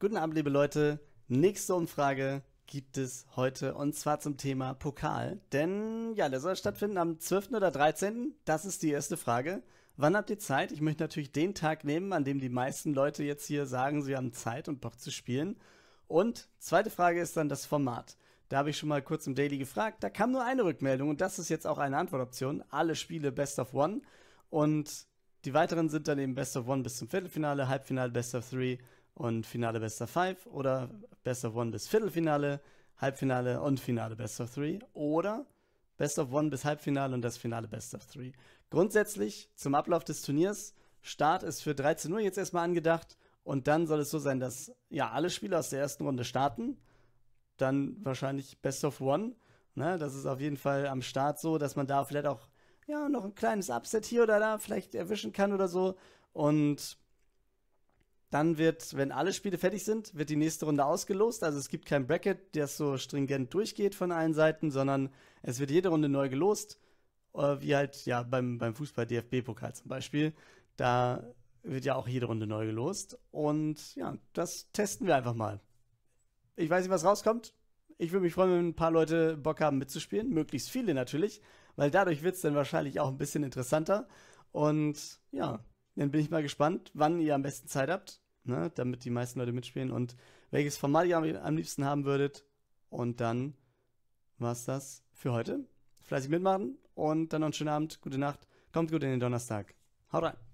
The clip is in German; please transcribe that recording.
Guten Abend, liebe Leute. Nächste Umfrage gibt es heute und zwar zum Thema Pokal. Denn ja, der soll stattfinden am 12. oder 13. Das ist die erste Frage. Wann habt ihr Zeit? Ich möchte natürlich den Tag nehmen, an dem die meisten Leute jetzt hier sagen, sie haben Zeit und Bock zu spielen. Und zweite Frage ist dann das Format. Da habe ich schon mal kurz im Daily gefragt. Da kam nur eine Rückmeldung und das ist jetzt auch eine Antwortoption. Alle Spiele Best of One. Und die weiteren sind dann eben Best of One bis zum Viertelfinale, Halbfinale, Best of Three und Finale Best of Five oder Best of One bis Viertelfinale, Halbfinale und Finale Best of Three oder Best of One bis Halbfinale und das Finale Best of Three. Grundsätzlich zum Ablauf des Turniers, Start ist für 13 Uhr jetzt erstmal angedacht und dann soll es so sein, dass ja alle Spieler aus der ersten Runde starten, dann wahrscheinlich Best of One. Ne? Das ist auf jeden Fall am Start so, dass man da vielleicht auch ja, noch ein kleines Upset hier oder da vielleicht erwischen kann oder so. Und dann wird, wenn alle Spiele fertig sind, wird die nächste Runde ausgelost. Also es gibt kein Bracket, der so stringent durchgeht von allen Seiten, sondern es wird jede Runde neu gelost. Äh, wie halt, ja, beim, beim Fußball-DFB-Pokal zum Beispiel. Da wird ja auch jede Runde neu gelost. Und ja, das testen wir einfach mal. Ich weiß nicht, was rauskommt. Ich würde mich freuen, wenn ein paar Leute Bock haben mitzuspielen. Möglichst viele natürlich, weil dadurch wird es dann wahrscheinlich auch ein bisschen interessanter. Und ja, dann bin ich mal gespannt, wann ihr am besten Zeit habt ne, damit die meisten Leute mitspielen und welches Format ihr am, liebsten haben würdet. Und dann war es das für heute. Fleißig mitmachen und dann noch einen schönen Abend, gute Nacht, kommt gut in den Donnerstag. Haut rein!